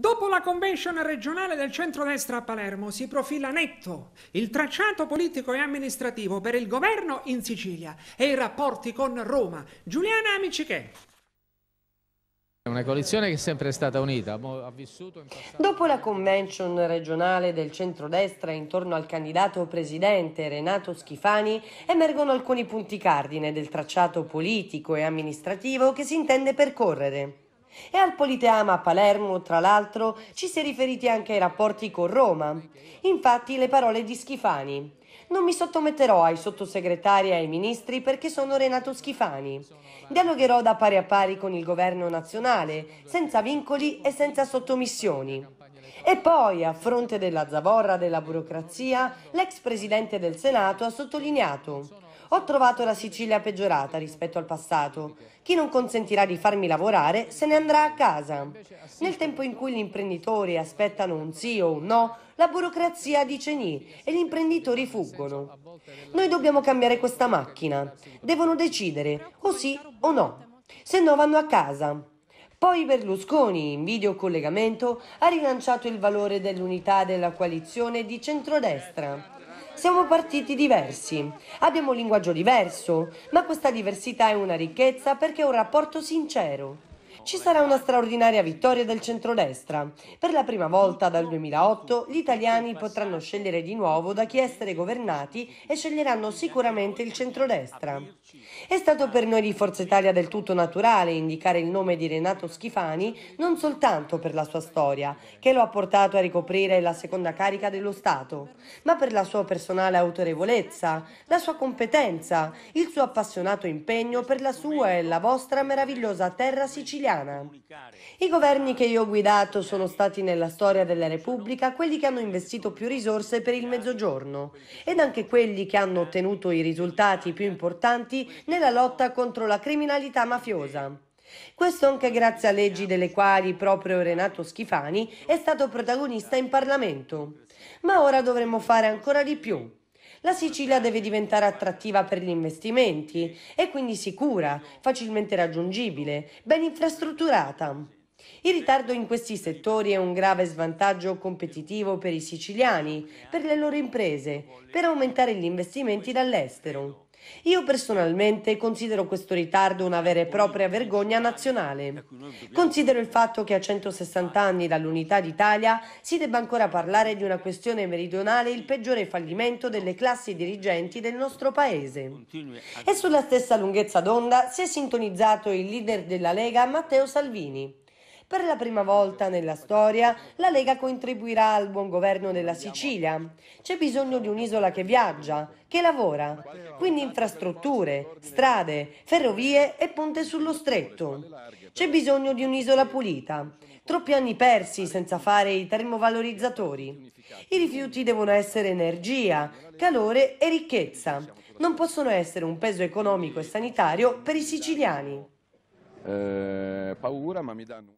Dopo la convention regionale del centrodestra a Palermo si profila netto il tracciato politico e amministrativo per il governo in Sicilia e i rapporti con Roma. Giuliana Amicichè. Una coalizione che è sempre stata unita, ha vissuto... In passato... Dopo la convention regionale del centrodestra intorno al candidato presidente Renato Schifani emergono alcuni punti cardine del tracciato politico e amministrativo che si intende percorrere. E al Politeama a Palermo, tra l'altro, ci si è riferiti anche ai rapporti con Roma. Infatti le parole di Schifani. Non mi sottometterò ai sottosegretari e ai ministri perché sono Renato Schifani. Dialogherò da pari a pari con il governo nazionale, senza vincoli e senza sottomissioni. E poi, a fronte della zavorra della burocrazia, l'ex presidente del Senato ha sottolineato ho trovato la Sicilia peggiorata rispetto al passato. Chi non consentirà di farmi lavorare se ne andrà a casa. Nel tempo in cui gli imprenditori aspettano un sì o un no, la burocrazia dice ni e gli imprenditori fuggono. Noi dobbiamo cambiare questa macchina. Devono decidere o sì o no. Se no vanno a casa. Poi Berlusconi, in videocollegamento, ha rilanciato il valore dell'unità della coalizione di centrodestra. Siamo partiti diversi, abbiamo un linguaggio diverso, ma questa diversità è una ricchezza perché è un rapporto sincero ci sarà una straordinaria vittoria del centrodestra. Per la prima volta dal 2008 gli italiani potranno scegliere di nuovo da chi essere governati e sceglieranno sicuramente il centrodestra. È stato per noi di Forza Italia del tutto naturale indicare il nome di Renato Schifani non soltanto per la sua storia, che lo ha portato a ricoprire la seconda carica dello Stato, ma per la sua personale autorevolezza, la sua competenza, il suo appassionato impegno per la sua e la vostra meravigliosa terra siciliana italiana. I governi che io ho guidato sono stati nella storia della Repubblica quelli che hanno investito più risorse per il Mezzogiorno ed anche quelli che hanno ottenuto i risultati più importanti nella lotta contro la criminalità mafiosa. Questo anche grazie a leggi delle quali proprio Renato Schifani è stato protagonista in Parlamento. Ma ora dovremmo fare ancora di più. La Sicilia deve diventare attrattiva per gli investimenti e quindi sicura, facilmente raggiungibile, ben infrastrutturata. Il ritardo in questi settori è un grave svantaggio competitivo per i siciliani, per le loro imprese, per aumentare gli investimenti dall'estero. Io personalmente considero questo ritardo una vera e propria vergogna nazionale. Considero il fatto che a 160 anni dall'unità d'Italia si debba ancora parlare di una questione meridionale il peggiore fallimento delle classi dirigenti del nostro paese. E sulla stessa lunghezza d'onda si è sintonizzato il leader della Lega Matteo Salvini per la prima volta nella storia la Lega contribuirà al buon governo della Sicilia. C'è bisogno di un'isola che viaggia, che lavora, quindi infrastrutture, strade, ferrovie e ponte sullo stretto. C'è bisogno di un'isola pulita, troppi anni persi senza fare i termovalorizzatori. I rifiuti devono essere energia, calore e ricchezza. Non possono essere un peso economico e sanitario per i siciliani. Eh, paura, ma mi danno...